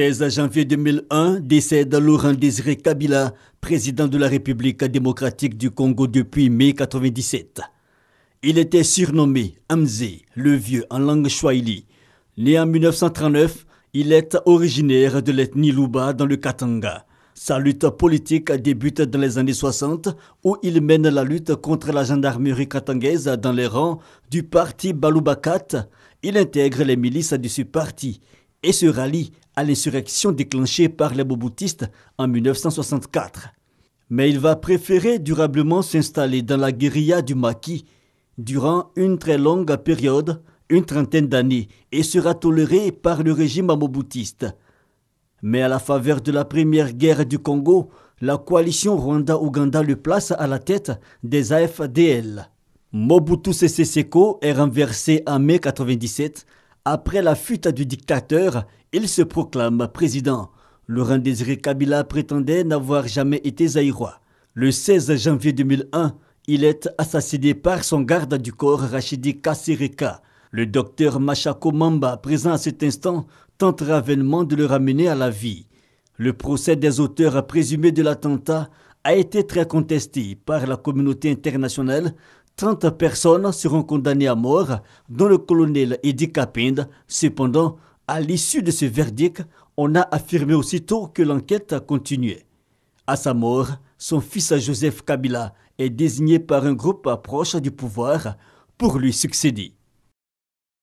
16 janvier 2001, décède Laurent Désiré Kabila, président de la République démocratique du Congo depuis mai 1997. Il était surnommé Amzé, le vieux en langue swahili. Né en 1939, il est originaire de l'ethnie Luba dans le Katanga. Sa lutte politique débute dans les années 60 où il mène la lutte contre la gendarmerie katangaise dans les rangs du parti Balubakat. Il intègre les milices du ce parti et se rallie à l'insurrection déclenchée par les Mobutistes en 1964. Mais il va préférer durablement s'installer dans la guérilla du maquis durant une très longue période, une trentaine d'années, et sera toléré par le régime Mobutiste. Mais à la faveur de la première guerre du Congo, la coalition Rwanda-Ouganda le place à la tête des AFDL. Mobutu Sese Seko est renversé en mai 1997 après la fuite du dictateur, il se proclame président. Laurent Désiré Kabila prétendait n'avoir jamais été zaïrois. Le 16 janvier 2001, il est assassiné par son garde du corps Rachidi Kasirika. Le docteur Machako Mamba, présent à cet instant, tentera vainement de le ramener à la vie. Le procès des auteurs présumés de l'attentat a été très contesté par la communauté internationale, 30 personnes seront condamnées à mort, dont le colonel Eddie Kapind. Cependant, à l'issue de ce verdict, on a affirmé aussitôt que l'enquête a continué. À sa mort, son fils Joseph Kabila est désigné par un groupe proche du pouvoir pour lui succéder.